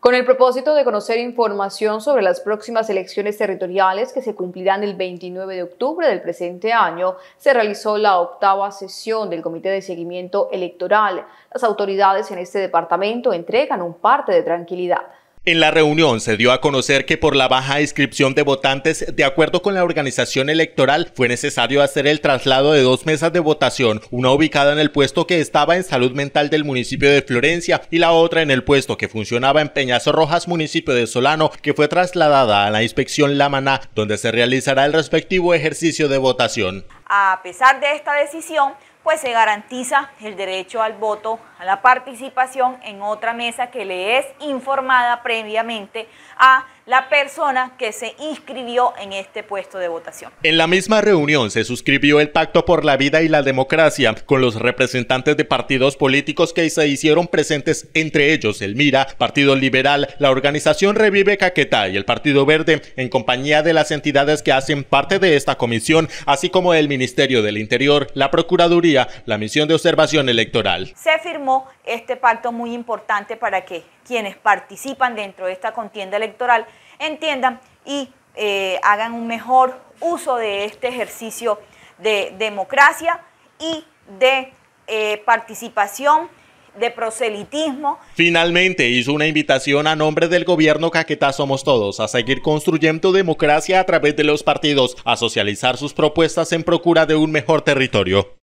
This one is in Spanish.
Con el propósito de conocer información sobre las próximas elecciones territoriales que se cumplirán el 29 de octubre del presente año, se realizó la octava sesión del Comité de Seguimiento Electoral. Las autoridades en este departamento entregan un parte de tranquilidad. En la reunión se dio a conocer que por la baja inscripción de votantes, de acuerdo con la organización electoral, fue necesario hacer el traslado de dos mesas de votación, una ubicada en el puesto que estaba en salud mental del municipio de Florencia y la otra en el puesto que funcionaba en Peñazo Rojas, municipio de Solano, que fue trasladada a la inspección Lamaná, donde se realizará el respectivo ejercicio de votación. A pesar de esta decisión, pues se garantiza el derecho al voto, a la participación en otra mesa que le es informada previamente a la persona que se inscribió en este puesto de votación. En la misma reunión se suscribió el Pacto por la Vida y la Democracia con los representantes de partidos políticos que se hicieron presentes, entre ellos el MIRA, Partido Liberal, la organización Revive Caquetá y el Partido Verde, en compañía de las entidades que hacen parte de esta comisión, así como el Ministerio del Interior, la Procuraduría la misión de observación electoral. Se firmó este pacto muy importante para que quienes participan dentro de esta contienda electoral entiendan y eh, hagan un mejor uso de este ejercicio de democracia y de eh, participación de proselitismo. Finalmente hizo una invitación a nombre del gobierno Caquetá Somos Todos a seguir construyendo democracia a través de los partidos, a socializar sus propuestas en procura de un mejor territorio.